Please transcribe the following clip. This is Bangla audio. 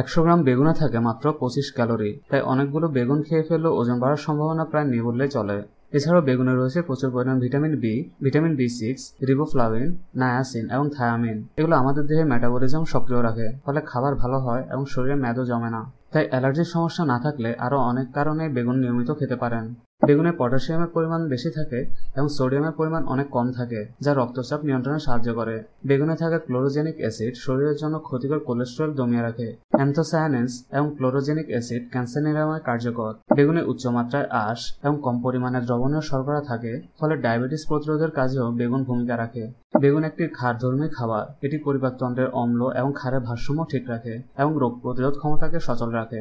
একশো গ্রাম বেগুনে থাকে মাত্র পঁচিশ ক্যালোরি তাই অনেকগুলো বেগুন খেয়ে ফেললে ওজন বাড়ার সম্ভাবনা প্রায় নেই চলে এছাড়াও বেগুনে রয়েছে প্রচুর পরিমাণ vitamin B vitamin B six riboflavin niacin এবং থায়ামিন এগুলো আমাদের দেহে মেটাবলিজম সক্রিয় রাখে ফলে খাবার ভালো হয় এবং শরীরে মেদও জমে না তাই অ্যালার্জির সমস্যা না থাকলে আরও অনেক কারণে বেগুন নিয়মিত খেতে পারেন বেগুনে পটাশিয়ামের পরিমাণ বেশি থাকে এবং সোডিয়ামের পরিমাণ অনেক কম থাকে যা রক্তচাপ নিয়ন্ত্রণে সাহায্য করে বেগুনে থাকা ক্লোরোজেনিক অ্যাসিড শরীরের জন্য ক্ষতিকর কোলেস্ট্রল দমিয়ে রাখে অ্যান্থোসায়ানেন্স এবং ক্লোরোজেনিক অ্যাসিড ক্যান্সার নিরাময় কার্যকর বেগুনে উচ্চমাত্রায় আঁশ এবং কম পরিমাণে দ্রবণীয় শর্করা থাকে ফলে ডায়াবেটিস প্রতিরোধের কাজেও বেগুন ভূমিকা রাখে বেগুন একটি ধর্মী খাবার এটি পরিপাকতন্ত্রের অম্ল এবং ক্ষারের ভারসাম্য ঠিক রাখে এবং রোগ প্রতিরোধ ক্ষমতাকে সচল রাখে